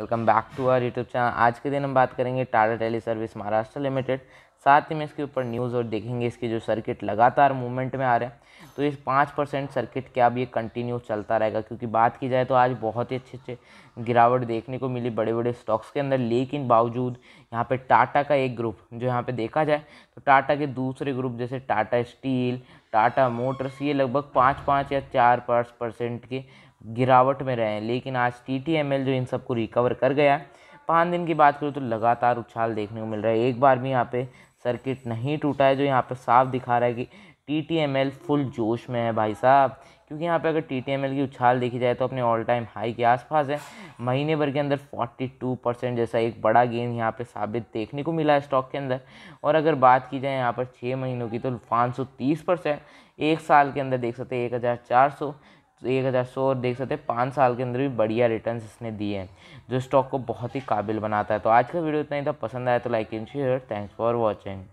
welcome back to our YouTube channel आज के दिन हम बात करेंगे Tata tele service Maharashtra limited साथ ही में इसके ऊपर न्यूज़ और देखेंगे इसके जो सर्किट लगातार मूवमेंट में आ रहे हैं तो इस पाँच परसेंट सर्किट क्या अब ये कंटिन्यू चलता रहेगा क्योंकि बात की जाए तो आज बहुत ही अच्छे अच्छे गिरावट देखने को मिली बड़े बड़े स्टॉक्स के अंदर लेकिन बावजूद यहाँ पे टाटा का एक ग्रुप जो यहाँ पे देखा जाए तो टाटा के दूसरे ग्रुप जैसे टाटा स्टील टाटा मोटर्स ये लगभग पाँच पाँच या चार पाँच परसेंट के गिरावट में रहे हैं लेकिन आज टी जो इन सबको रिकवर कर गया पाँच दिन की बात करूँ तो लगातार उछाल देखने को मिल रहा है एक बार भी यहाँ पे सर्किट नहीं टूटा है जो यहाँ पर साफ दिखा रहा है कि T T M L full जोश में है भाई साहब क्योंकि यहाँ पे अगर टी टी एम एल की उछाल देखी जाए तो अपने ऑल टाइम हाई के आसपास है महीने भर के अंदर 42 परसेंट जैसा एक बड़ा गेंद यहाँ पे साबित देखने को मिला है स्टॉक के अंदर और अगर बात की जाए यहाँ पर छः महीनों की तो 530 परसेंट एक साल के अंदर देख सकते हैं एक हज़ार चार सौ एक हज़ार सौ और देख सकते हैं पाँच साल के अंदर भी बढ़िया रिटर्न इसने दिए हैं जो स्टॉक को बहुत ही काबिल बनाता है तो आज का वीडियो इतना ही था पसंद आया तो like and share thanks for watching